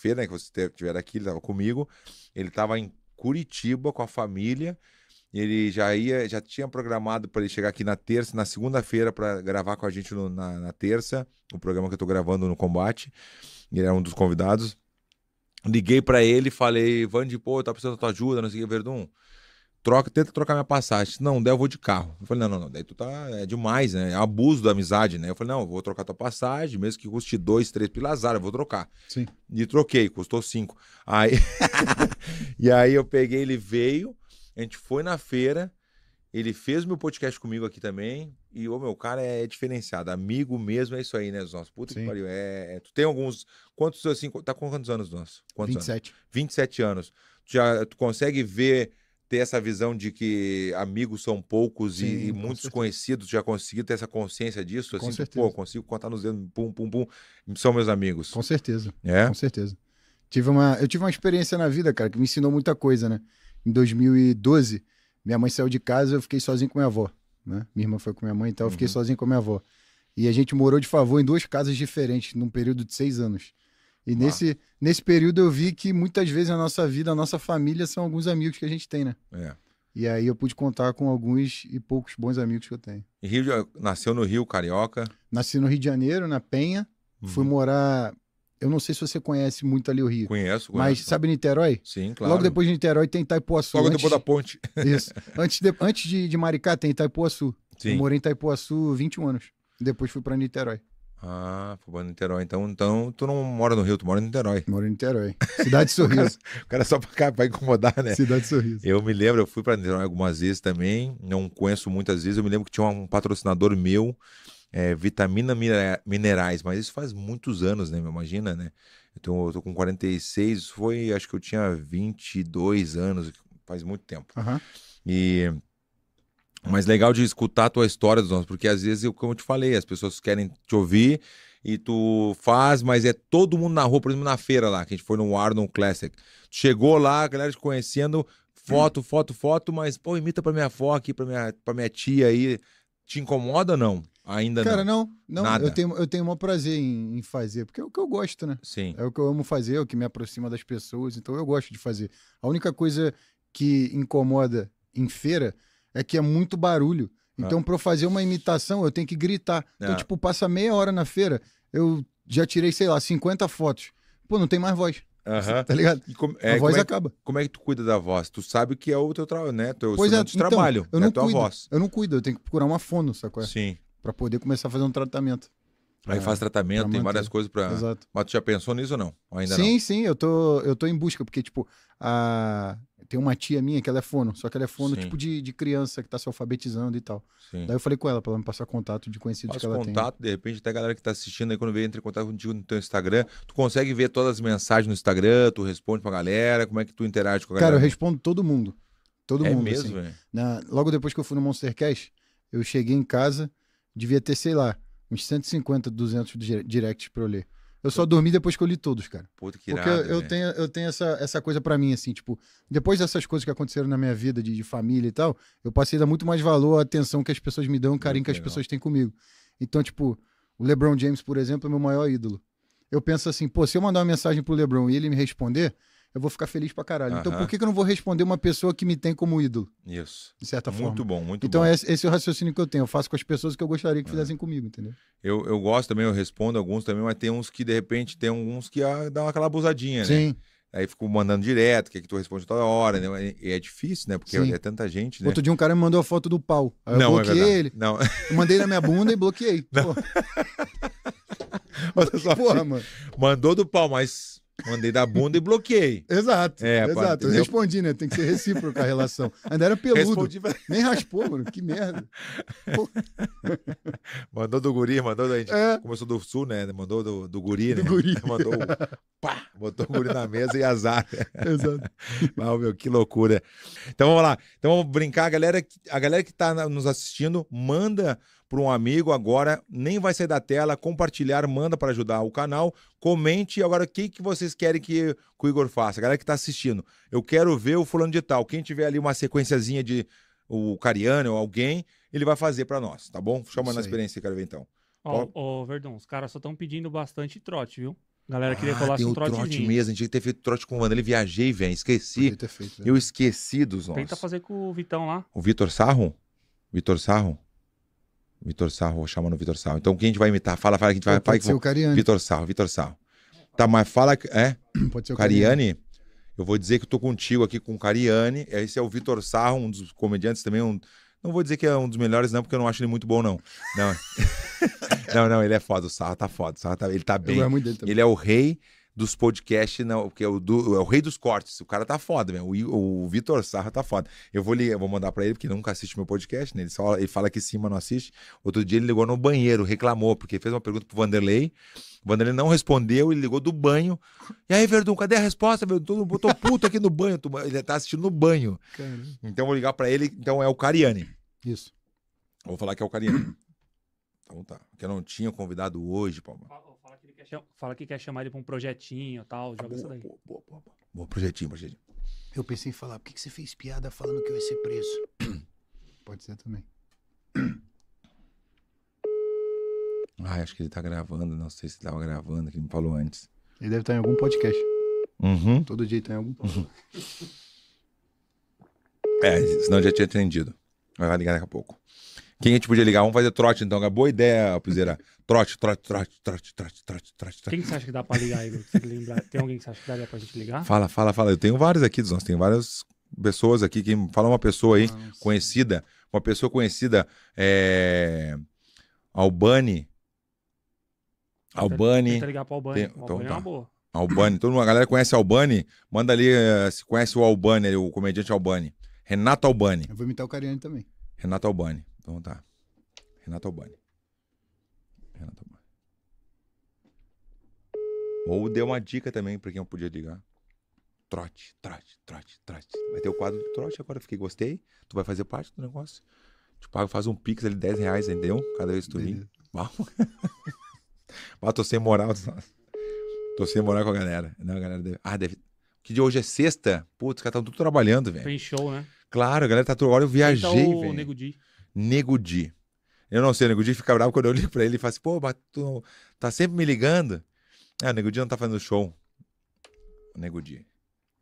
feira né, que você tiver aqui, ele estava comigo. Ele estava em Curitiba com a família. Ele já ia, já tinha programado para ele chegar aqui na terça, na segunda-feira, para gravar com a gente no, na, na, terça, o programa que eu estou gravando no Combate. Ele era um dos convidados. Liguei para ele, falei, Vandi, pô, tá precisando da tua ajuda, não sei o que, Verdun troca, tenta trocar minha passagem. Não, daí eu vou de carro. Eu falei, não, não, não, daí tu tá, é demais, né? É abuso da amizade, né? Eu falei, não, eu vou trocar tua passagem, mesmo que custe dois, três pilazar, eu vou trocar. Sim. E troquei, custou cinco. Aí, e aí eu peguei, ele veio, a gente foi na feira, ele fez meu podcast comigo aqui também, e o meu cara é diferenciado, amigo mesmo, é isso aí, né, Zonso? Puta Sim. que pariu, é, é, tu tem alguns, quantos, assim, tá com quantos anos, e Quantos 27. Anos? 27 anos. Tu já, tu consegue ver ter essa visão de que amigos são poucos Sim, e, muitos certeza. conhecidos já consegui ter essa consciência disso? Com assim, pô, consigo contar nos dedos, pum, pum, pum, são meus amigos. Com certeza. É? Com certeza. Tive uma, eu tive uma experiência na vida, cara, que me ensinou muita coisa, né? Em 2012, minha mãe saiu de casa, eu fiquei sozinho com minha avó, né? Minha irmã foi com minha mãe então eu fiquei uhum. sozinho com minha avó. E a gente morou de favor em duas casas diferentes num período de seis anos. E ah. nesse, nesse período eu vi que muitas vezes a nossa vida, a nossa família são alguns amigos que a gente tem, né? É. E aí eu pude contar com alguns e poucos bons amigos que eu tenho. E Rio de... nasceu no Rio Carioca? Nasci no Rio de Janeiro, na Penha. Uhum. Fui morar. Eu não sei se você conhece muito ali o Rio. Conheço, conheço. Mas sabe Niterói? Sim, claro. Logo depois de Niterói tem Itaipuaçu. Logo antes... depois da ponte. Isso. Antes de, antes de, de Maricá tem Itaipuaçu. Sim. Eu morei em Itaipuaçu 21 anos. Depois fui para Niterói. Ah, Fubá Niterói. Então, então, tu não mora no Rio, tu mora em Niterói. Moro em Niterói. Cidade Sorriso. o, cara, o cara só pra, pra incomodar, né? Cidade Sorriso. Eu me lembro, eu fui pra Niterói algumas vezes também, não conheço muitas vezes. Eu me lembro que tinha um patrocinador meu, é, Vitamina Minerais, mas isso faz muitos anos, né? Me imagina, né? Então, eu tô com 46, foi, acho que eu tinha 22 anos, faz muito tempo. Uhum. E mas legal de escutar a tua história dos nossos, porque às vezes, como eu te falei, as pessoas querem te ouvir e tu faz, mas é todo mundo na rua, por exemplo, na feira lá, que a gente foi no Arnon Classic. Chegou lá, a galera te conhecendo, foto, hum. foto, foto, mas, pô, imita pra minha avó aqui, pra minha, pra minha tia aí. Te incomoda ou não? Ainda Cara, não. Cara, não. não Eu, tenho, eu tenho o maior prazer em, em, fazer, porque é o que eu gosto, né? Sim. É o que eu amo fazer, é o que me aproxima das pessoas, então eu gosto de fazer. A única coisa que incomoda em feira é que é muito barulho. É. Então, ah. para eu fazer uma imitação, eu tenho que gritar. Então, é. tipo, passa meia hora na feira, eu já tirei, sei lá, 50 fotos. Pô, não tem mais voz. Uhum. Tá ligado? É, como, é, a voz é, acaba. Como é que tu cuida da voz? Tu sabe que é o teu trabalho, né? Teu pois é, então, trabalho, eu não é tua cuido, voz. Eu não cuido, eu tenho que procurar uma fono, sacou? Sim. Pra poder começar a fazer um tratamento. Aí é, faz tratamento, tem manter. várias coisas pra. Exato. Mas tu já pensou nisso ou não? Ou ainda sim, não? sim, eu tô, eu tô em busca, porque, tipo, a tem uma tia minha que ela é fono, só que ela é fono Sim. tipo de, de criança que tá se alfabetizando e tal. Sim. Daí eu falei com ela pra ela me passar contato de conhecidos Passa que ela contato, tem. contato, de repente até a galera que tá assistindo aí, quando vem, entra em contato contigo no teu Instagram, tu consegue ver todas as mensagens no Instagram, tu responde pra galera, como é que tu interage com a galera? Cara, eu respondo todo mundo. Todo é mundo, mesmo, assim. Na, logo depois que eu fui no Monster Cash, eu cheguei em casa, devia ter, sei lá, uns 150, 200 directs pra eu ler. Eu só dormi depois que eu li todos, cara. Puta que Porque eu, né? tenho, eu tenho essa, essa coisa para mim, assim, tipo, depois dessas coisas que aconteceram na minha vida de, de, família e tal, eu passei a dar muito mais valor à atenção que as pessoas me dão, o carinho que as pessoas têm comigo. Então, tipo, o LeBron James, por exemplo, é meu maior ídolo. Eu penso assim, pô, se eu mandar uma mensagem pro LeBron e ele me responder, eu vou ficar feliz pra caralho. Então, por que, que eu não vou responder uma pessoa que me tem como ídolo? Isso. De certa muito forma. Muito bom, muito então, bom. Então, esse, esse, é o raciocínio que eu tenho. Eu faço com as pessoas que eu gostaria que fizessem comigo, entendeu? Eu, eu gosto também, eu respondo alguns também, mas tem uns que, de repente, tem uns que ah, dão aquela abusadinha, Sim. né? Sim. Aí ficou mandando direto, o que, é que tu responde toda hora, né? E é difícil, né? Porque Sim. é tanta gente, né? Outro dia um cara me mandou a foto do pau. Aí eu é bloqueei é ele. Não. Eu mandei na minha bunda e bloqueei. Não. só, Porra mano. Mandou do pau, mas Mandei da bunda e bloqueei. Exato. É, exato. Pra... Respondi, né? Tem que ser recíproca a relação. Ainda era peludo. Nem raspou, mano. Que merda. Pô. Mandou do guri, mandou da gente. É. Começou do sul, né? Mandou do, do guri, do né? Guri. Mandou. Pá! Botou o guri na mesa e azar. Exato. Mas, meu, que loucura. Então vamos lá. Então vamos brincar. A galera, a galera que tá nos assistindo, manda para um amigo agora, nem vai sair da tela, compartilhar, manda para ajudar o canal, comente agora o que, que vocês querem que, que o Igor faça, a galera que está assistindo. Eu quero ver o fulano de tal, quem tiver ali uma sequenciazinha de o Cariano ou alguém, ele vai fazer para nós, tá bom? Chama na experiência, quero ver então. Ó, oh, oh, Verdão, os caras só estão pedindo bastante trote, viu? Galera queria ah, colasse um trote. trote mesmo, a gente tinha que ter feito trote com o Vanderlei. Viajei, velho, esqueci. Feito, né? Eu esqueci dos nossos. Tenta fazer com o Vitão lá. O Vitor Sarro? Vitor Sarro? Vitor Sarro, chamando o Vitor Sarro. Então, quem a gente vai imitar? Fala, fala, que a gente vai. Pode ser o Cariani. Vitor Sarro, Vitor Sarro. Tá, mas fala. É? Pode ser o Cariani. Cariani. Eu vou dizer que eu tô contigo aqui com o Cariani. Esse é o Vitor Sarro, um dos comediantes também. Um... Não vou dizer que é um dos melhores, não, porque eu não acho ele muito bom, não. Não, não, não, ele é foda. O Sarro tá foda. O Sarro tá... Ele tá bem. Ele é o rei dos podcasts, não, porque é o, do, é o rei dos cortes. O cara tá foda, meu. O, o Vitor Sarra tá foda. Eu vou ligar, vou mandar para ele, porque nunca assiste meu podcast, né? Ele, só, ele fala que sim, mas não assiste. Outro dia ele ligou no banheiro, reclamou, porque fez uma pergunta pro Vanderlei. O Vanderlei não respondeu, ele ligou do banho. E aí, Verdun, cadê a resposta, Verdun? Tô, tô puto aqui no banho. tu ele tá assistindo no banho. Caramba. Então vou ligar para ele. Então é o Cariani. Isso. Vou falar que é o Cariani. então tá. Que eu não tinha convidado hoje, quer, fala que quer chamar ele pra um projetinho e tal. Tá joga boa, daí. Boa, boa, boa, boa. projetinho, projetinho. Eu pensei em falar, por que, que você fez piada falando que eu ia ser preso? Pode ser também. ai acho que ele tá gravando, não sei se tava gravando, que ele me falou antes. Ele deve estar tá em algum podcast. Uhum. Todo dia tá em algum podcast. Uhum. É, senão eu já tinha atendido. Vai ligar daqui a pouco. Quem a gente podia ligar? Vamos fazer trote então, é boa ideia, Piseira. Trote, trote, trote, trote, trote, trote, trote. Quem que você acha que dá pra ligar, Igor? Você lembra? Tem alguém que você acha que daria pra gente ligar? Fala, fala, fala. Eu tenho vários aqui, nossos. tem várias pessoas aqui. que fala uma pessoa aí Nossa. conhecida, uma pessoa conhecida, é... Albani. Albani. Tenta ligar pro Albani. Tem... Então Albani então, tá. é uma boa. Albani, todo mundo, a galera conhece Albani, manda ali eh, se conhece o Albani, o comediante Albani. Renato Albani. Eu vou imitar o Cariani também. Renato Albani. Então tá. Renato Albani. Renato Albani. Ou deu uma dica também pra quem eu podia ligar. Trote, trote, trote, trote. Vai ter o quadro de trote agora, fiquei, gostei. Tu vai fazer parte do negócio. Te pago, faz um pix ali, 10 reais, entendeu? Cada vez que tu vir. Vamos. tô sem moral. Tô sem moral com a galera. Não, a galera deve... Ah, deve. Que de hoje é sexta? Putz, os caras estão tudo trabalhando, velho. Tem show, né? Claro, a galera tá tudo agora Eu viajei, Tá o Nego Di. Nego Di. Eu não sei, o Nego Di fica bravo quando eu ligo pra ele e falo assim, pô, mas tu tá sempre me ligando? Ah, o Nego Di não tá fazendo show. O Nego Di.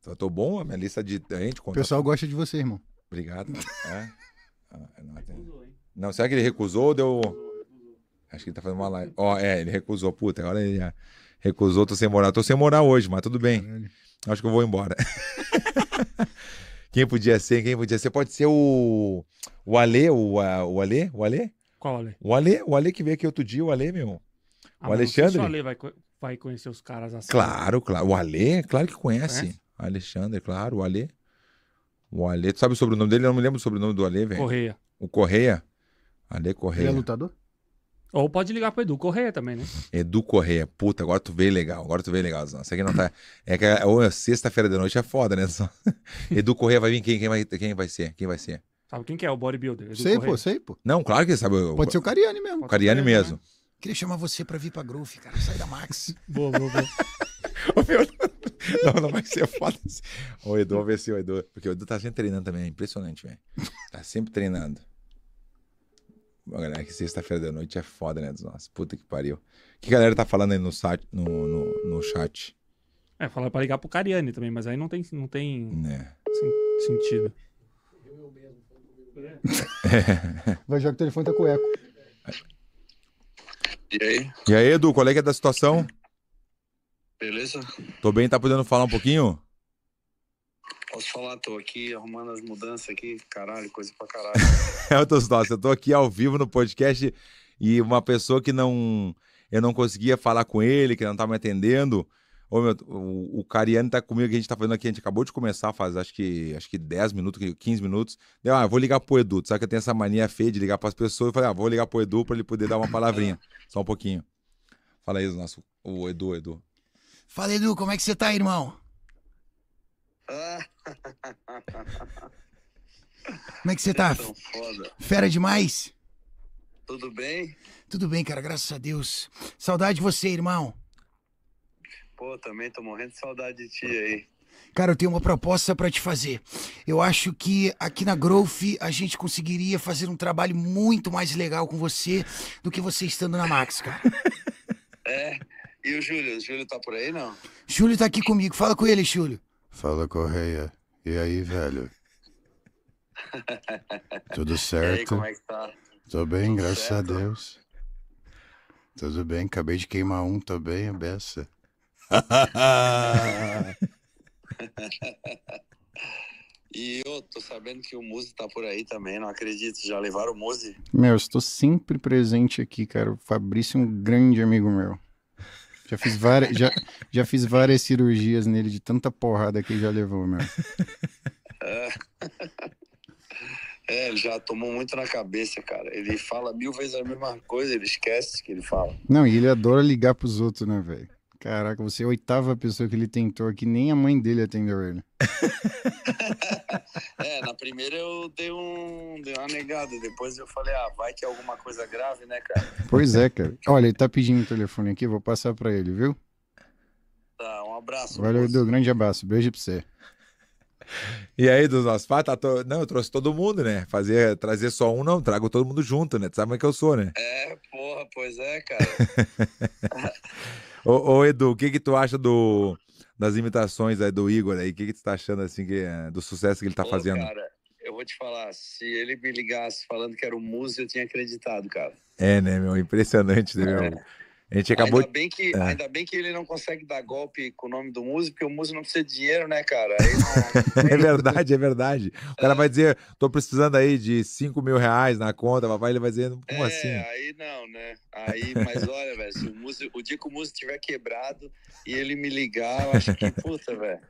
Então eu tô bom, a minha lista de gente... O pessoal gosta de você, irmão. Obrigado. É? Ah, é não, tem... não, será que ele recusou ou deu... Acho que ele tá fazendo uma live. Ó, oh, é, ele recusou. Puta, agora ele já recusou, tô sem moral. Tô sem moral hoje, mas tudo bem. Acho que eu vou embora. Quem podia ser, quem podia ser? Pode ser o. O Alê, o, o Alê? O Alê? Qual Alê? O Alê, o Alê que veio aqui outro dia, o Alê, meu. Ah, o Alexandre. Se o Alê vai, vai conhecer os caras assim. Claro, claro. O Alê, claro que conhece. conhece? Alexandre, claro, o Alê. O Alê. Tu sabe sobre o sobrenome dele? Eu não me lembro sobre o sobrenome do Alê, velho. Correia. O Correia? Alê Correia. Ele é lutador? Ou pode ligar pro Edu Correia também, né? Edu Correia, puta, agora tu veio legal, agora tu veio legal, Zão. Isso aqui não tá. É que é sexta-feira de noite é foda, né? Edu Correia vai vir quem, quem, vai, quem vai ser? Quem vai ser? Sabe quem que é o bodybuilder? Edu sei, Correia. pô, sei, pô. Não, claro que sabe. Eu... Pode ser o Cariani mesmo. O Cariani mesmo. Né? Queria chamar você pra vir pra Groove, cara. Sai da Max. boa, boa, boa. Ô, meu... Não, não vai ser foda. O Edu vai se o Edu. Porque o Edu tá sempre treinando também, é impressionante, velho. Tá sempre treinando. A galera é que sexta-feira da noite é foda, né? Dos nossos. Puta que pariu. O que a galera tá falando aí no, site, no, no, no chat? É, falaram pra ligar pro Cariani também, mas aí não tem, não tem é. sen sentido. Vai é. jogar o telefone tá com eco. E aí? E aí, Edu, qual é, que é da situação? Beleza? Tô bem, tá podendo falar um pouquinho? Posso falar, tô aqui arrumando as mudanças aqui, caralho, coisa pra caralho. É Elton Nossa, eu tô aqui ao vivo no podcast e uma pessoa que não. Eu não conseguia falar com ele, que não tava me atendendo. Ô, meu, o, o Cariano tá comigo, que a gente tá fazendo aqui, a gente acabou de começar faz acho que, acho que 10 minutos, 15 minutos. Deu, ah, eu vou ligar pro Edu. Sabe que eu tenho essa mania feia de ligar pras pessoas? Eu falei, ah, vou ligar pro Edu pra ele poder dar uma palavrinha. Só um pouquinho. Fala aí, nosso, o Edu, Edu. Fala, Edu, como é que você tá, irmão? Ah. Como é que você tá? Fera demais? Tudo bem? Tudo bem, cara, graças a Deus. Saudade de você, irmão. Pô, também tô morrendo de saudade de ti aí. Cara, eu tenho uma proposta para te fazer. Eu acho que aqui na Growth a gente conseguiria fazer um trabalho muito mais legal com você do que você estando na Max, cara. É. E o Júlio? O Júlio tá por aí, não? Júlio tá aqui comigo. Fala com ele, Júlio. Fala Correia. E aí, velho? Tudo certo? E aí, como é que tá? Tô bem, Tudo graças certo? a Deus. Tudo bem, acabei de queimar um também, a beça. e eu tô sabendo que o Muzi tá por aí também, não acredito. Já levaram o Muzi? Meu, estou sempre presente aqui, cara. O Fabrício é um grande amigo meu. Já fiz várias, já, já fiz várias cirurgias nele de tanta porrada que ele já levou, meu. É. é, ele já tomou muito na cabeça, cara. Ele fala mil vezes a mesma coisa, ele esquece que ele fala. Não, e ele adora ligar pros outros, né, velho? Caraca, você é a oitava pessoa que ele tentou aqui, nem a mãe dele atendeu ele. é, na primeira eu dei, um, dei uma negada, depois eu falei, ah, vai que é alguma coisa grave, né, cara? Pois é, cara. Olha, ele tá pedindo o telefone aqui, vou passar pra ele, viu? Tá, um abraço. Valeu, Edu, grande abraço, beijo pra você. E aí, dos nossos tá to... não, eu trouxe todo mundo, né? Fazer, trazer só um, não, trago todo mundo junto, né? Tu sabe como é que eu sou, né? É, porra, pois é, cara. ô, ô, Edu, o que que tu acha do, das imitações aí do Igor aí? O que que tu tá achando, assim, que, eh, do sucesso que ele tá Pô, fazendo? Cara, eu vou te falar, se ele me ligasse falando que era o Muse, eu tinha acreditado, cara. É, né, meu? Impressionante, né, meu? É gente acabou. Ainda bem, que, é. ainda bem que ele não consegue dar golpe com o nome do músico, porque o músico não precisa de dinheiro, né, cara? Não... é verdade, é verdade. O cara é. vai dizer, tô precisando aí de 5 mil reais na conta, papai, ele vai dizer, como é, assim? Aí não, né? Aí, mas olha, velho, se o, músico, o dia que o músico estiver quebrado e ele me ligar, eu acho que puta, velho.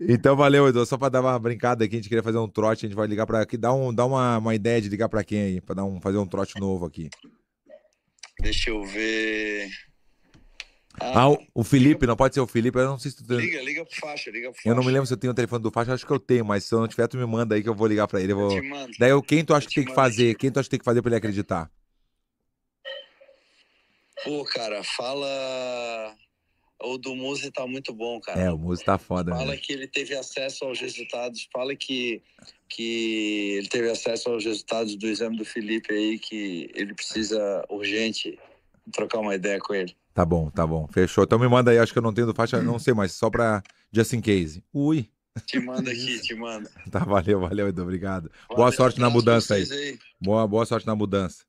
então valeu, Edu. Só pra dar uma brincada aqui, a gente queria fazer um trote, a gente vai ligar pra aqui, dá, um, dá uma, uma ideia de ligar pra quem aí, pra dar um, fazer um trote novo aqui. Deixa eu ver. Ah, ah, o Felipe, não pode ser o Felipe, eu não sei se tu tem... Liga, liga pro faixa, liga pro faixa. Eu não me lembro se eu tenho o telefone do faixa, acho que eu tenho, mas se eu não tiver, tu me manda aí que eu vou ligar pra ele. Eu vou... Eu mando, Daí eu, quem tu acha que tem que fazer? Aqui. Quem tu acha que tem que fazer pra ele acreditar? Pô, cara, fala. O do Muse tá muito bom, cara. É, o Muse tá foda. Fala né? que ele teve acesso aos resultados, fala que, que ele teve acesso aos resultados do exame do Felipe aí, que ele precisa urgente trocar uma ideia com ele. Tá bom, tá bom. Fechou. Então me manda aí, acho que eu não tenho do faixa, não sei, mas só pra Justin Case. Ui. Te manda aqui, te manda. Tá, valeu, valeu, Edu. Obrigado. Valeu, boa sorte na mudança aí. aí. Boa, boa sorte na mudança.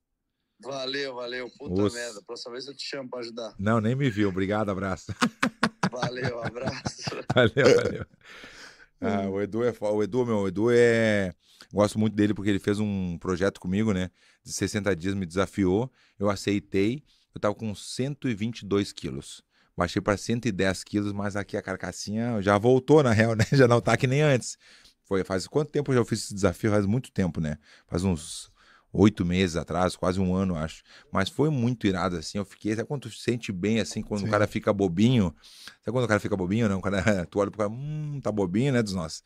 Valeu, valeu. Puta merda. Próxima vez eu te chamo pra ajudar. Não, nem me viu. Obrigado, abraço. Valeu, abraço. valeu, valeu. Ah, o Edu é o Edu, meu, o Edu é. Gosto muito dele porque ele fez um projeto comigo, né? De 60 dias me desafiou. Eu aceitei. Eu tava com 122 quilos. Baixei para 110 quilos, mas aqui a carcassinha já voltou, na real, né? Já não tá que nem antes. Foi faz quanto tempo eu já fiz esse desafio? Faz muito tempo, né? Faz uns oito meses atrás, quase um ano, acho. Mas foi muito irado, assim. Eu fiquei. Sabe quando tu se sente bem, assim, quando Sim. o cara fica bobinho? Sabe quando o cara fica bobinho, não? Quando é, tu olha pro cara, hum, tá bobinho, né, dos nossos.